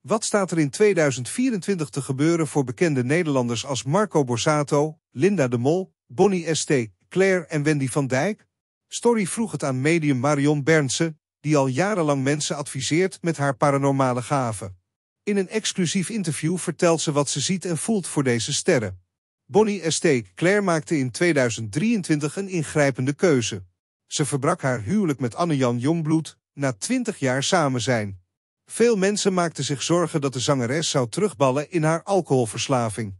Wat staat er in 2024 te gebeuren voor bekende Nederlanders als Marco Borsato, Linda de Mol, Bonnie S.T., Claire en Wendy van Dijk? Story vroeg het aan medium Marion Bernsen, die al jarenlang mensen adviseert met haar paranormale gaven. In een exclusief interview vertelt ze wat ze ziet en voelt voor deze sterren. Bonnie S.T. Claire maakte in 2023 een ingrijpende keuze. Ze verbrak haar huwelijk met Anne-Jan Jongbloed, na 20 jaar samen zijn. Veel mensen maakten zich zorgen dat de zangeres zou terugballen in haar alcoholverslaving.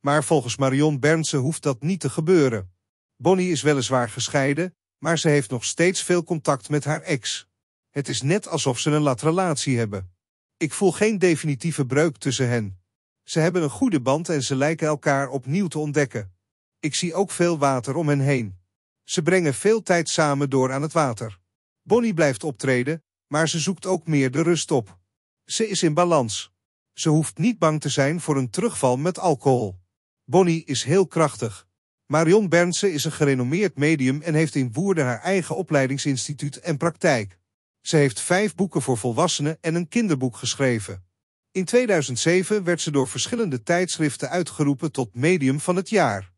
Maar volgens Marion Bernsen hoeft dat niet te gebeuren. Bonnie is weliswaar gescheiden, maar ze heeft nog steeds veel contact met haar ex. Het is net alsof ze een lat relatie hebben. Ik voel geen definitieve breuk tussen hen. Ze hebben een goede band en ze lijken elkaar opnieuw te ontdekken. Ik zie ook veel water om hen heen. Ze brengen veel tijd samen door aan het water. Bonnie blijft optreden, maar ze zoekt ook meer de rust op. Ze is in balans. Ze hoeft niet bang te zijn voor een terugval met alcohol. Bonnie is heel krachtig. Marion Bernsen is een gerenommeerd medium en heeft in Woerden haar eigen opleidingsinstituut en praktijk. Ze heeft vijf boeken voor volwassenen en een kinderboek geschreven. In 2007 werd ze door verschillende tijdschriften uitgeroepen tot medium van het jaar.